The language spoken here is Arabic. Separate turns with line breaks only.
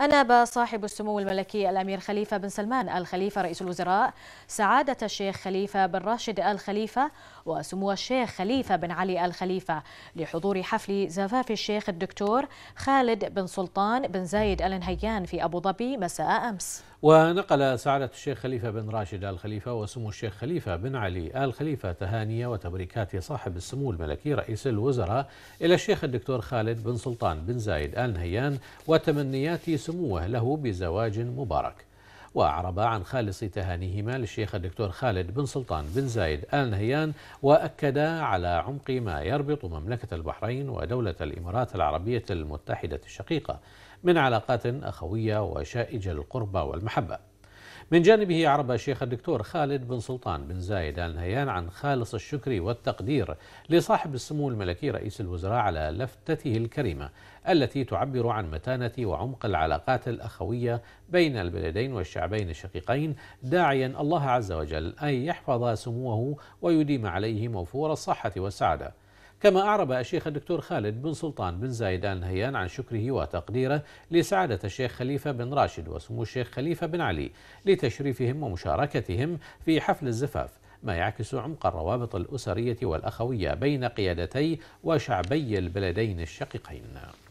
أناب صاحب السمو الملكي الأمير خليفة بن سلمان الخليفة رئيس الوزراء سعادة الشيخ خليفة بن راشد الخليفة وسمو الشيخ خليفة بن علي الخليفة لحضور حفل زفاف الشيخ الدكتور خالد بن سلطان بن زايد آل نهيان في أبو ظبي مساء أمس
ونقل سعادة الشيخ خليفة بن راشد آل خليفة وسمو الشيخ خليفة بن علي آل خليفة تهانية وتبريكات صاحب السمو الملكي رئيس الوزراء إلى الشيخ الدكتور خالد بن سلطان بن زايد آل نهيان وتمنيات سموه له بزواج مبارك وأعرب عن خالص تهانيهما للشيخ الدكتور خالد بن سلطان بن زايد آل نهيان وأكدا على عمق ما يربط مملكة البحرين ودولة الإمارات العربية المتحدة الشقيقة من علاقات أخوية وشائجة القربة والمحبة من جانبه عرب الشيخ الدكتور خالد بن سلطان بن زايد آل نهيان عن خالص الشكر والتقدير لصاحب السمو الملكي رئيس الوزراء على لفتته الكريمة التي تعبر عن متانة وعمق العلاقات الأخوية بين البلدين والشعبين الشقيقين داعيا الله عز وجل أن يحفظ سموه ويديم عليه موفور الصحة والسعادة كما أعرب الشيخ الدكتور خالد بن سلطان بن زايد آل نهيان عن شكره وتقديره لسعادة الشيخ خليفة بن راشد وسمو الشيخ خليفة بن علي لتشريفهم ومشاركتهم في حفل الزفاف ما يعكس عمق الروابط الأسرية والأخوية بين قيادتي وشعبي البلدين الشقيقين